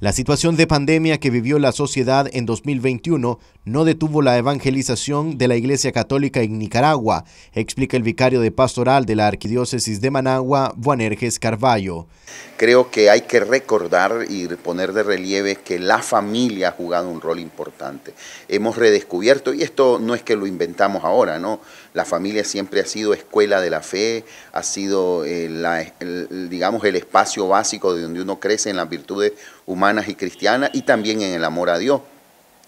La situación de pandemia que vivió la sociedad en 2021 no detuvo la evangelización de la Iglesia Católica en Nicaragua, explica el vicario de pastoral de la Arquidiócesis de Managua, Juan Erges Carballo creo que hay que recordar y poner de relieve que la familia ha jugado un rol importante. Hemos redescubierto, y esto no es que lo inventamos ahora, ¿no? La familia siempre ha sido escuela de la fe, ha sido, eh, el, digamos, el espacio básico de donde uno crece en las virtudes humanas y cristianas y también en el amor a Dios.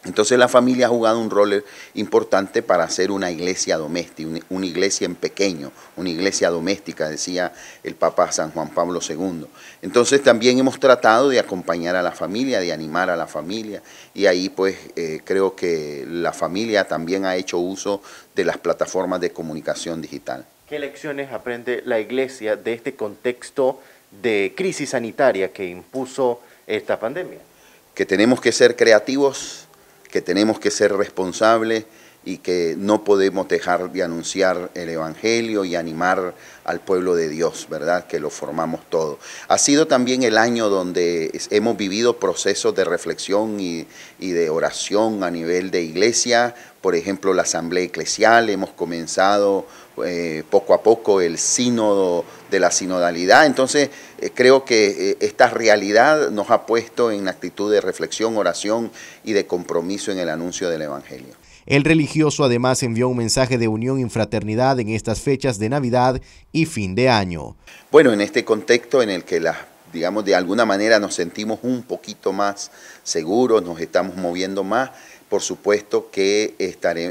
Entonces la familia ha jugado un rol importante para hacer una iglesia doméstica, una iglesia en pequeño, una iglesia doméstica, decía el Papa San Juan Pablo II. Entonces también hemos tratado de acompañar a la familia, de animar a la familia, y ahí pues eh, creo que la familia también ha hecho uso de las plataformas de comunicación digital. ¿Qué lecciones aprende la iglesia de este contexto de crisis sanitaria que impuso esta pandemia? Que tenemos que ser creativos que tenemos que ser responsables y que no podemos dejar de anunciar el Evangelio y animar al pueblo de Dios, ¿verdad? Que lo formamos todo. Ha sido también el año donde hemos vivido procesos de reflexión y, y de oración a nivel de iglesia, por ejemplo, la Asamblea Eclesial, hemos comenzado eh, poco a poco el sínodo de la sinodalidad. Entonces, eh, creo que eh, esta realidad nos ha puesto en actitud de reflexión, oración y de compromiso en el anuncio del Evangelio. El religioso además envió un mensaje de unión y fraternidad en estas fechas de Navidad y fin de año. Bueno, en este contexto en el que las digamos, de alguna manera nos sentimos un poquito más seguros, nos estamos moviendo más. Por supuesto que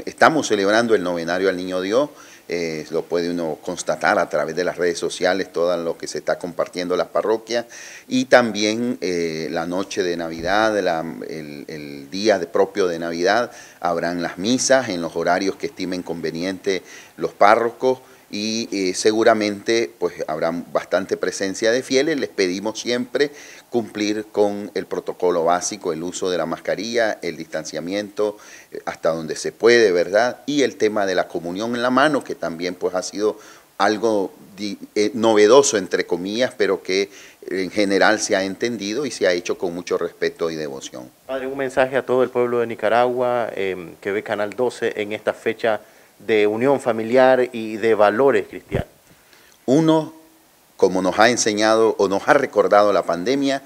estamos celebrando el novenario al Niño Dios, eh, lo puede uno constatar a través de las redes sociales, todo lo que se está compartiendo en las parroquias, y también eh, la noche de Navidad, el, el, día de, propio de Navidad, habrán las misas en los horarios que estimen conveniente los párrocos y eh, seguramente pues habrá bastante presencia de fieles. Les pedimos siempre cumplir con el protocolo básico, el uso de la mascarilla, el distanciamiento eh, hasta donde se puede, ¿verdad? Y el tema de la comunión en la mano, que también pues ha sido algo eh, novedoso, entre comillas, pero que en general se ha entendido y se ha hecho con mucho respeto y devoción. Padre, un mensaje a todo el pueblo de Nicaragua em, que ve Canal 12 en esta fecha de unión familiar y de valores cristianos. Uno, como nos ha enseñado o nos ha recordado la pandemia,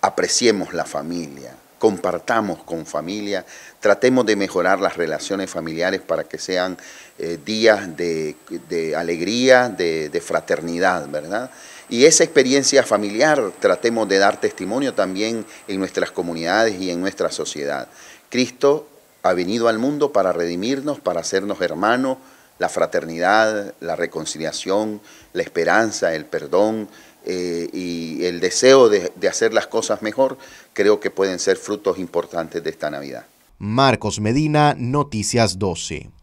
apreciemos la familia, compartamos con familia, tratemos de mejorar las relaciones familiares para que sean eh, días de, alegría, de, de fraternidad, ¿verdad? Y esa experiencia familiar tratemos de dar testimonio también en nuestras comunidades y en nuestra sociedad. Cristo ha venido al mundo para redimirnos, para hacernos hermanos, la fraternidad, la reconciliación, la esperanza, el perdón eh, y el deseo de hacer las cosas mejor, creo que pueden ser frutos importantes de esta Navidad. Marcos Medina, Noticias 12.